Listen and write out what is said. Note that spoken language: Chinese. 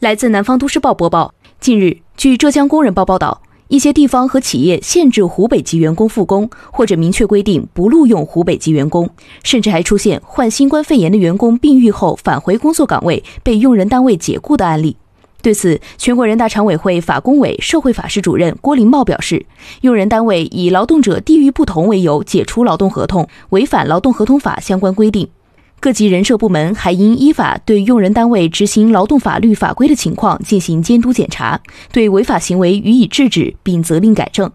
来自南方都市报播报，近日，据浙江工人报报道，一些地方和企业限制湖北籍员工复工，或者明确规定不录用湖北籍员工，甚至还出现患新冠肺炎的员工病愈后返回工作岗位被用人单位解雇的案例。对此，全国人大常委会法工委社会法室主任郭林茂表示，用人单位以劳动者地域不同为由解除劳动合同，违反劳动合同法相关规定。各级人社部门还应依法对用人单位执行劳动法律法规的情况进行监督检查，对违法行为予以制止，并责令改正。